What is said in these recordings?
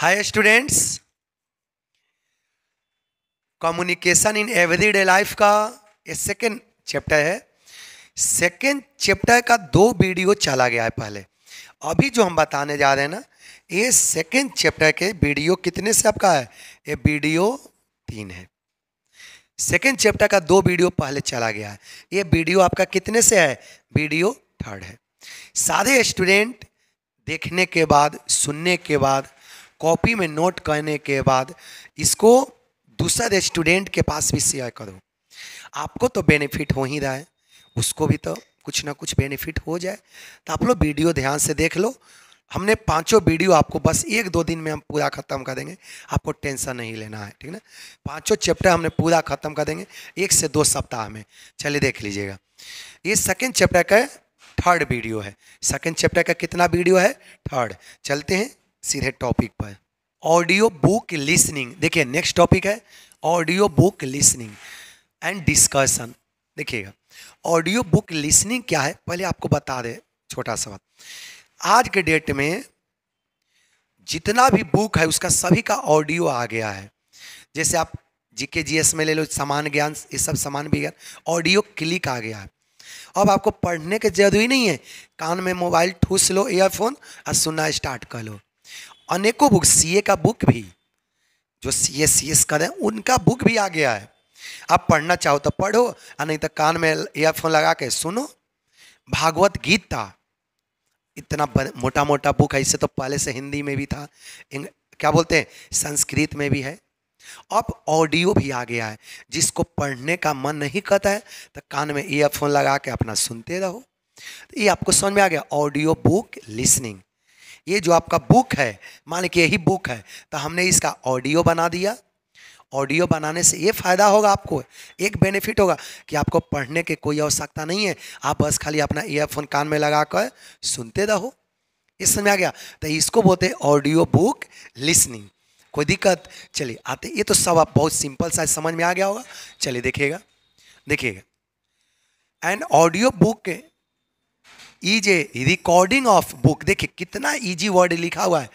hi students communication in everyday life का ये second chapter है सेकेंड चैप्टर का दो वीडियो चला गया है पहले अभी जो हम बताने जा रहे हैं ना ये सेकेंड चैप्टर के वीडियो कितने से आपका है ये वीडियो तीन है सेकेंड चैप्टर का दो वीडियो पहले चला गया है ये वीडियो आपका कितने से है वीडियो थर्ड है सारे स्टूडेंट देखने के बाद सुनने के बाद कॉपी में नोट करने के बाद इसको दूसरे स्टूडेंट के पास भी शेयर करो आपको तो बेनिफिट हो ही रहा है उसको भी तो कुछ ना कुछ बेनिफिट हो जाए तो आप लोग वीडियो ध्यान से देख लो हमने पांचों वीडियो आपको बस एक दो दिन में हम पूरा खत्म कर देंगे आपको टेंशन नहीं लेना है ठीक है ना पांचों चैप्टर हमने पूरा खत्म कर देंगे एक से दो सप्ताह में चलिए देख लीजिएगा ये सेकेंड चैप्टर का थर्ड वीडियो है सेकेंड चैप्टर का कितना वीडियो है थर्ड चलते हैं सीधे टॉपिक पर ऑडियो बुक लिसनिंग देखिए नेक्स्ट टॉपिक है audio book listening and discussion देखिएगा ऑडियो बुक लिसनिंग क्या है पहले आपको बता दें छोटा सा बात आज के डेट में जितना भी बुक है उसका सभी का ऑडियो आ गया है जैसे आप जीके जीएस में ले लो समान ज्ञान ये सब समान भी ऑडियो क्लिक आ गया है अब आपको पढ़ने की जरूरी नहीं है कान में मोबाइल ठूस लो ईयरफोन और सुनना स्टार्ट कर लो अनेकों बुक सीए का बुक भी जो सी एस सी एस कर रहे हैं उनका बुक भी आ गया है आप पढ़ना चाहो तो पढ़ो और नहीं तो कान में ईयरफोन लगा के सुनो भागवत गीता इतना मोटा मोटा बुक है इससे तो पहले से हिंदी में भी था क्या बोलते हैं संस्कृत में भी है अब ऑडियो भी आ गया है जिसको पढ़ने का मन नहीं करता है तो कान में ईयरफोन लगा के अपना सुनते रहो तो ये आपको समझ में आ गया ऑडियो बुक लिसनिंग ये जो आपका बुक है मान लीजिए यही बुक है तो हमने इसका ऑडियो बना दिया ऑडियो बनाने से ये फ़ायदा होगा आपको एक बेनिफिट होगा कि आपको पढ़ने की कोई आवश्यकता नहीं है आप बस खाली अपना ईयरफोन कान में लगा कर सुनते रहो इस समय आ गया तो इसको बोलते ऑडियो बुक लिसनिंग कोई दिक्कत चलिए आते ये तो सब आप बहुत सिंपल सा समझ में आ गया होगा चलिए देखिएगा देखिएगा and audio book is recording of book देखिए कितना ईजी e वर्ड लिखा हुआ है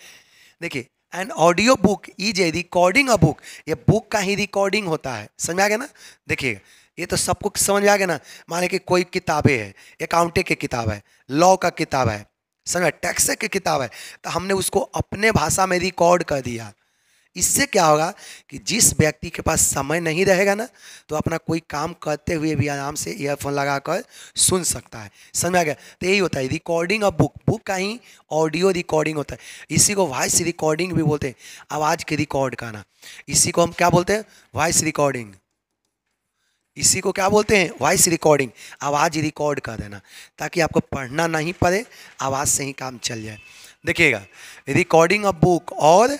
देखिए and audio book is a recording a book ये बुक का ही रिकॉर्डिंग होता है समझ आ गया ना देखिएगा ये तो सबको समझ आ गया ना माने कि कोई किताबें है अकाउंटे की किताब है लॉ का किताब है समझ टैक्स की किताब है तो हमने उसको अपने भाषा में रिकॉर्ड कर दिया इससे क्या होगा कि जिस व्यक्ति के पास समय नहीं रहेगा ना तो अपना कोई काम करते हुए भी आराम से ईयरफोन लगा कर सुन सकता है समझ आ गया तो यही होता है रिकॉर्डिंग ऑफ बुक बुक का ही ऑडियो रिकॉर्डिंग होता है इसी को वॉइस रिकॉर्डिंग भी बोलते हैं आवाज़ के रिकॉर्ड करना इसी को हम क्या बोलते हैं वॉइस रिकॉर्डिंग इसी को क्या बोलते हैं वॉइस रिकॉर्डिंग आवाज़ रिकॉर्ड कर देना ताकि आपको पढ़ना नहीं पड़े आवाज़ से ही काम चल जाए देखिएगा रिकॉर्डिंग ऑफ बुक और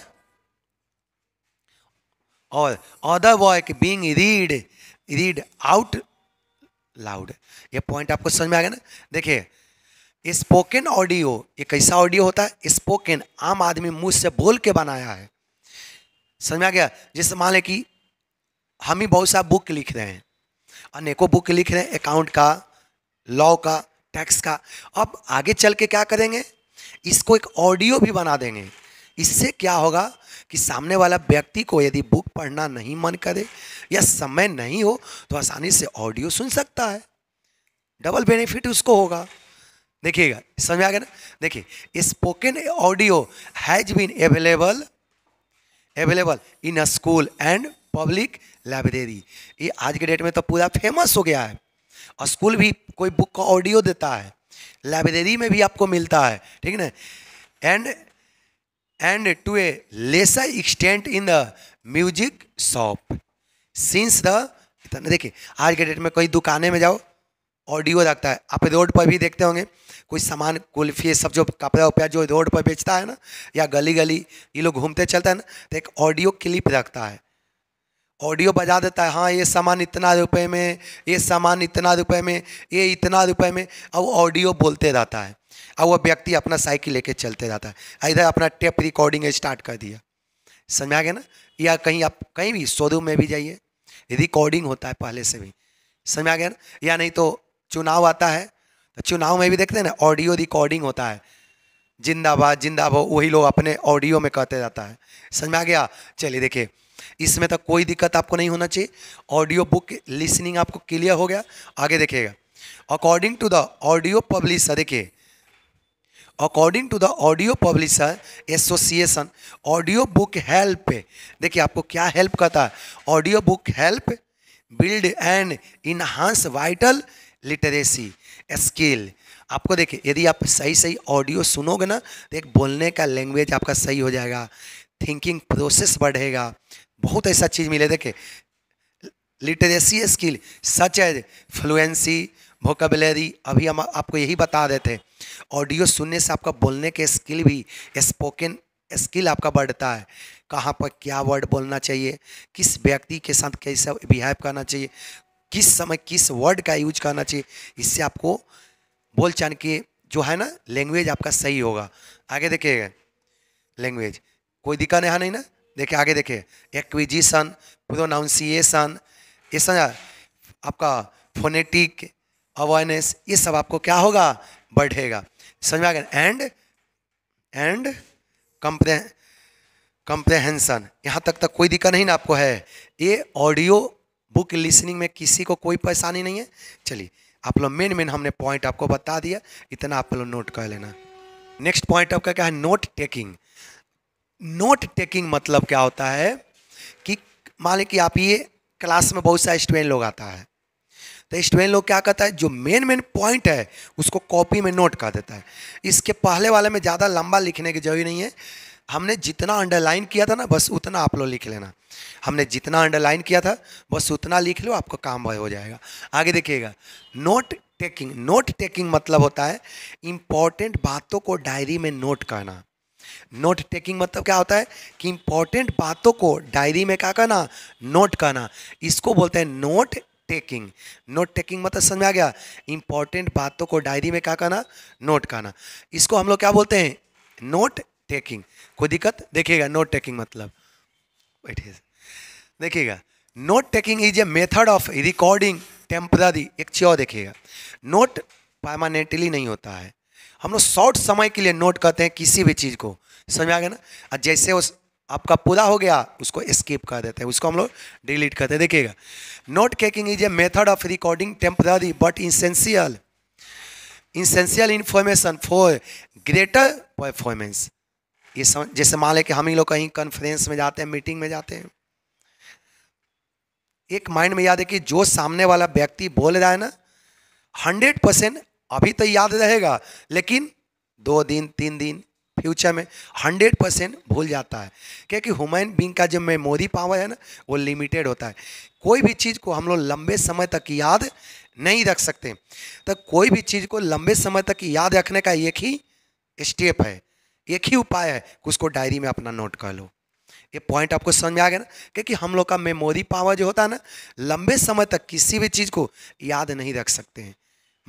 or other work being read read out loud ये पॉइंट आपको समझ में आ गया ना देखिए स्पोकन ऑडियो ये कैसा ऑडियो होता है स्पोकन आम आदमी मुंह से बोल के बनाया है समझ में आ गया जैसे मान लें कि हम ही बहुत सारा बुक लिख रहे हैं अनेकों बुक लिख रहे हैं अकाउंट का लॉ का टैक्स का अब आगे चल के क्या करेंगे इसको एक ऑडियो भी बना देंगे इससे क्या होगा कि सामने वाला व्यक्ति को यदि बुक पढ़ना नहीं मन करे या समय नहीं हो तो आसानी से ऑडियो सुन सकता है डबल बेनिफिट उसको होगा देखिएगा समझ में आ गया ना देखिए spoken audio has been available available in a school and public library ये आज के डेट में तो पूरा फेमस हो गया है और स्कूल भी कोई बुक का ऑडियो देता है लाइब्रेरी में भी आपको मिलता है ठीक है ना and and to a lesser extent in the music shop since the इतना देखिए आज के डेट में कोई दुकानें में जाओ ऑडियो रखता है आप रोड पर भी देखते होंगे कोई सामान कुल्फी सब जो कपड़ा उपड़ा जो रोड पर बेचता है ना या गली गली ये लोग घूमते चलता है ना तो एक ऑडियो क्लिप रखता है ऑडियो बजा देता है हाँ ये सामान इतना रुपए में ये सामान इतना रुपए में ये इतना रुपए में अब ऑडियो बोलते रहता है अब वह व्यक्ति अपना साइकिल लेके चलते रहता है इधर अपना टेप रिकॉर्डिंग स्टार्ट कर दिया समझ आ गया ना या कहीं आप कहीं भी शोरूम में भी जाइए रिकॉर्डिंग होता है पहले से भी समझ आ गया ना या नहीं तो चुनाव आता है तो चुनाव में भी देखते हैं ना ऑडियो रिकॉर्डिंग होता है जिंदाबाद जिंदाबाद वही लोग अपने ऑडियो में कहते रहता है समझ आ गया चलिए देखिए इसमें तक तो कोई दिक्कत आपको नहीं होना चाहिए ऑडियो बुक लिसनिंग आपको क्लियर हो गया आगे देखिएगा according to the audio publisher देखिए according to the audio publisher association audio book help देखिए आपको क्या हेल्प करता है audio book help build and enhance vital literacy skill आपको देखिए यदि आप सही सही ऑडियो सुनोगे ना तो एक बोलने का लैंग्वेज आपका सही हो जाएगा थिंकिंग प्रोसेस बढ़ेगा बहुत ऐसा चीज़ मिले देखे literacy skill such as fluency vocabulary अभी हम आपको यही बता देते हैं ऑडियो सुनने से आपका बोलने के स्किल भी स्पोकन स्किल आपका बढ़ता है कहाँ पर क्या वर्ड बोलना चाहिए किस व्यक्ति के साथ कैसा बिहेव करना चाहिए किस समय किस वर्ड का यूज करना चाहिए इससे आपको बोल चाल के जो है ना लैंग्वेज आपका सही होगा आगे देखिएगा लैंग्वेज कोई दिक्कत नहीं है नहीं ना देखे आगे देखे एक्विजिशन प्रोनाउंसिएशन ये समझा आपका फोनेटिक अवेयरनेस ये सब आपको क्या होगा बढ़ेगा समझ में आ गया एंड एंड कंप्रे कंप्रेहेंसन यहाँ तक तक तो कोई दिक्कत नहीं ना आपको है ये ऑडियो बुक लिसनिंग में किसी को कोई परेशानी नहीं है चलिए आप लोग मेन मेन हमने पॉइंट आपको बता दिया इतना आप लोग नोट कर लेना नेक्स्ट पॉइंट आपका क्या है नोट टेकिंग नोट टेकिंग मतलब क्या होता है कि मान लें कि आप ये क्लास में बहुत सारे स्टूडेंट लोग आता है तो स्टूडेंट लोग क्या करता है जो मेन मेन पॉइंट है उसको कॉपी में नोट कर देता है इसके पहले वाले में ज़्यादा लंबा लिखने की जरूरी नहीं है हमने जितना अंडरलाइन किया था ना बस उतना आप लोग लिख लेना हमने जितना अंडरलाइन किया था बस उतना लिख लो आपका काम हो जाएगा आगे देखिएगा नोट टेकिंग नोट टेकिंग मतलब होता है इम्पॉर्टेंट बातों को डायरी में नोट करना नोट टेकिंग मतलब क्या होता है कि इंपॉर्टेंट बातों को डायरी में क्या करना नोट करना इसको बोलते हैं नोट टेकिंग नोट टेकिंग मतलब समझ आ गया इंपॉर्टेंट बातों को डायरी में क्या करना नोट करना इसको हम लोग क्या बोलते हैं नोट टेकिंग कोई दिक्कत देखिएगा नोट टेकिंग मतलब देखिएगा note taking is a method of recording temporary एक और देखिएगा नोट परमानेंटली नहीं होता है हम लोग शॉर्ट समय के लिए नोट करते हैं किसी भी चीज़ को समझ में आ गया ना और जैसे उस आपका पूरा हो गया उसको स्किप कर देते हैं उसको हम लोग डिलीट करते हैं देखिएगा note taking is a method of recording temporary but essential essential information for greater performance ये समझ जैसे मान लें कि हम ही लोग कहीं कॉन्फ्रेंस में जाते हैं मीटिंग में जाते हैं एक माइंड में याद है कि जो सामने वाला व्यक्ति बोल रहा है ना हंड्रेड परसेंट अभी तो याद रहेगा लेकिन दो दिन तीन दिन फ्यूचर में हंड्रेड परसेंट भूल जाता है क्योंकि ह्यूमन बींग का जो मेमोरी पावर है ना वो लिमिटेड होता है कोई भी चीज़ को हम लोग लंबे समय तक याद नहीं रख सकते तो कोई भी चीज़ को लंबे समय तक याद रखने का एक ही स्टेप है एक ही उपाय है कि उसको डायरी में अपना नोट कर लो ये पॉइंट आपको समझ में आ गया ना क्योंकि हम लोग का मेमोरी पावर जो होता है ना लंबे समय तक किसी भी चीज़ को याद नहीं रख सकते हैं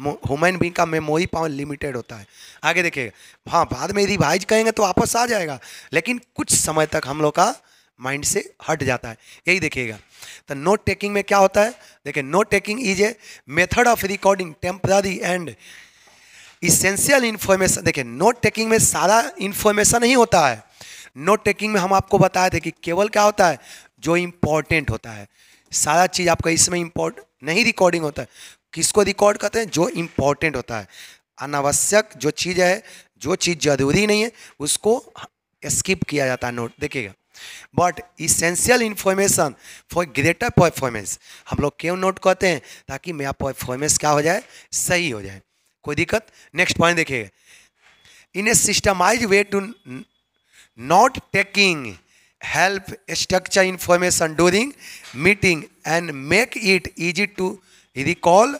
ह्यूमन बींग का मेमोरी पावर लिमिटेड होता है आगे देखिएगा हाँ बाद में रिवाइज कहेंगे तो वापस आ जाएगा लेकिन कुछ समय तक हम लोग का माइंड से हट जाता है यही देखिएगा तो नोट टेकिंग में क्या होता है देखिए note taking is a method of recording temporary and essential information देखिए नोट टेकिंग में सारा इन्फॉर्मेशन ही होता है नोट टेकिंग में हम आपको बताए थे कि केवल क्या होता है जो इम्पोर्टेंट होता है सारा चीज़ आपका इसमें इम्पोर्ट नहीं रिकॉर्डिंग होता है किसको रिकॉर्ड करते हैं जो इम्पोर्टेंट होता है अनावश्यक जो चीज़ है जो चीज़ जरूरी नहीं है उसको स्किप किया जाता है नोट देखिएगा but essential information for greater performance हम लोग क्यों नोट करते हैं ताकि मेरा परफॉर्मेंस क्या हो जाए सही हो जाए कोई दिक्कत नेक्स्ट पॉइंट देखिएगा in a systemize way to note taking help structure information during meeting and make it easy to he recall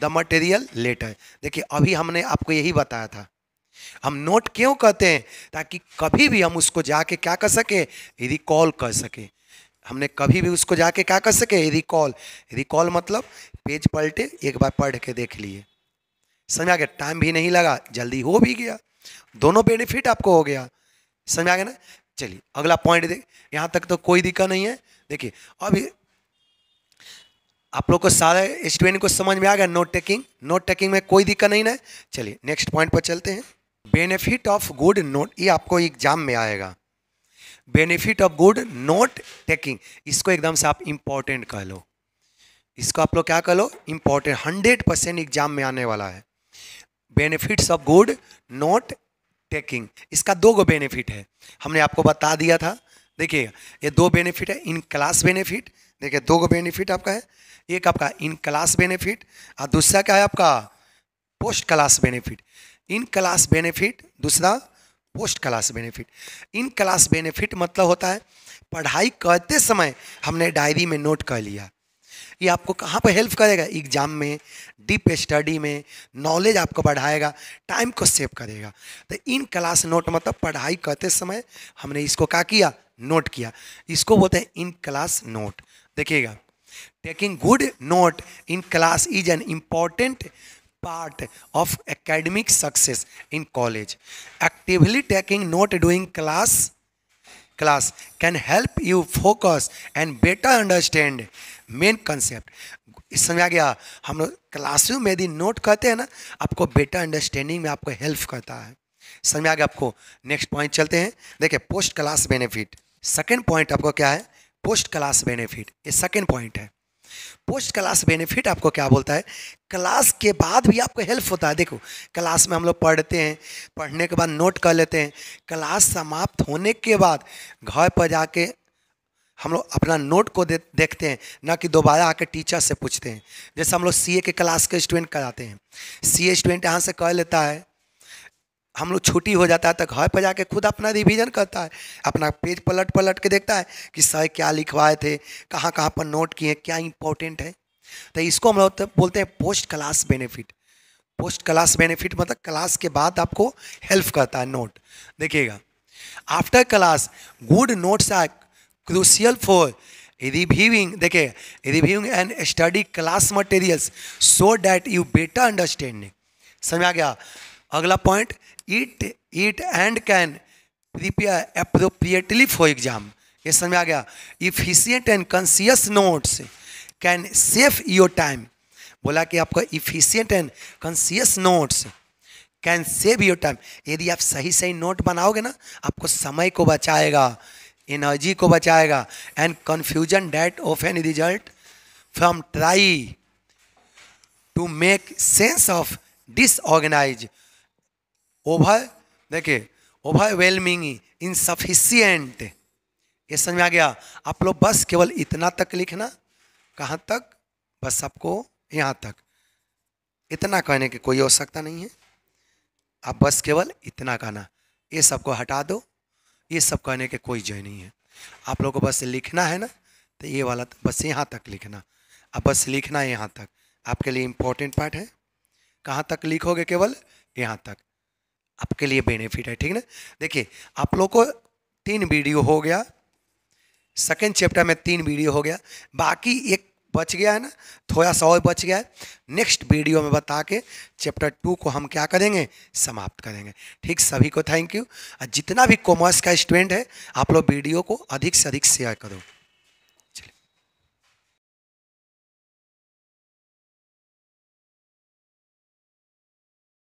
the material later देखिए अभी हमने आपको यही बताया था हम नोट क्यों कहते हैं ताकि कभी भी हम उसको जाके क्या कर सके रिकॉल कर सके हमने कभी भी उसको जाके क्या कर सके रिकॉल रिकॉल मतलब पेज पलटे एक बार पढ़ के देख लिए समझ आ गया टाइम भी नहीं लगा जल्दी हो भी गया दोनों बेनिफिट आपको हो गया समझ आ गया ना चलिए अगला पॉइंट देख यहाँ तक तो कोई दिक्कत नहीं है देखिए अभी आप लोग को सारे स्टूडेंट को समझ में आ गया नोट टेकिंग नोट टेकिंग में कोई दिक्कत नहीं ना चलिए नेक्स्ट पॉइंट पर चलते हैं बेनिफिट ऑफ गुड नोट ये आपको एग्जाम में आएगा benefit of good note taking इसको एकदम से आप इम्पोर्टेंट कह लो इसको आप लोग क्या कह लो इम्पोर्टेंट हंड्रेड परसेंट एग्जाम में आने वाला है benefits of good note taking इसका दो गो बेनिफिट है हमने आपको बता दिया था देखिए ये दो बेनिफिट है इन क्लास बेनिफिट देखिए दो बेनिफिट आपका है एक आपका इन क्लास बेनिफिट और दूसरा क्या है आपका post class benefit in class benefit दूसरा post class benefit in class benefit मतलब होता है पढ़ाई करते समय हमने डायरी में नोट कर लिया ये आपको कहाँ पर हेल्प करेगा एग्जाम में डीप स्टडी में नॉलेज आपको बढ़ाएगा टाइम को सेव करेगा तो इन क्लास नोट मतलब पढ़ाई करते समय हमने इसको क्या किया नोट किया इसको बोलते हैं इन क्लास नोट देखिएगा taking good note in class is an important part of academic success in college actively taking note doing class class can help you focus and better understand main concept आ गया हम लोग classroom में यदि note करते हैं ना आपको बेटर अंडरस्टैंडिंग में आपको हेल्प करता है समझ आ गया आपको नेक्स्ट पॉइंट चलते हैं देखिए post class benefit second point आपको क्या है पोस्ट क्लास बेनिफिट ये सेकेंड पॉइंट है पोस्ट क्लास बेनिफिट आपको क्या बोलता है क्लास के बाद भी आपको हेल्प होता है देखो क्लास में हम लोग पढ़ते हैं पढ़ने के बाद नोट कर लेते हैं क्लास समाप्त होने के बाद घर पर जाके हम लोग अपना नोट को दे, देखते हैं ना कि दोबारा आके टीचर से पूछते हैं जैसे हम लोग सी के क्लास के स्टूडेंट कराते हैं सी ए स्टूडेंट यहाँ से कह लेता है हम लोग छुट्टी हो जाता है तो घर पर जाके खुद अपना रिविजन करता है अपना पेज पलट पलट के देखता है कि सर क्या लिखवाए थे कहाँ कहाँ पर नोट किए क्या इंपॉर्टेंट है तो इसको हम लोग तो बोलते हैं post class benefit post class benefit मतलब क्लास के बाद आपको हेल्प करता है नोट देखिएगा after class good notes are crucial for reviewing देखिए reviewing and study class materials so that you better understanding समझ आ गया अगला point it it and can prepare appropriately for exam ये समझ में आ गया efficient and conscious notes can save your time बोला कि आपका efficient and conscious notes can save your time यदि आप सही सही नोट बनाओगे ना आपको समय को बचाएगा एनर्जी को बचाएगा and confusion that of an result from try to make sense of disorganize over देखिए ओवरवेलमिंग इनसफिशियंट ये समझ में आ गया आप लोग बस केवल इतना तक लिखना कहाँ तक बस आपको यहाँ तक इतना कहने की कोई आवश्यकता नहीं है आप बस केवल इतना कहना ये सबको हटा दो ये सब कहने के कोई जय नहीं है आप लोगों को बस लिखना है ना तो ये वाला तो बस यहाँ तक लिखना आप बस लिखना है यहाँ तक आपके लिए इम्पोर्टेंट पार्ट है कहाँ तक लिखोगे केवल यहाँ तक आपके लिए बेनिफिट है ठीक ना देखिए आप लोग को तीन वीडियो हो गया सेकेंड चैप्टर में तीन वीडियो हो गया बाकी एक बच गया है ना थोड़ा सा और बच गया है नेक्स्ट वीडियो में बता के चैप्टर टू को हम क्या करेंगे समाप्त करेंगे ठीक सभी को थैंक यू और जितना भी कॉमर्स का स्टूडेंट है आप लोग वीडियो को अधिक से अधिक शेयर करो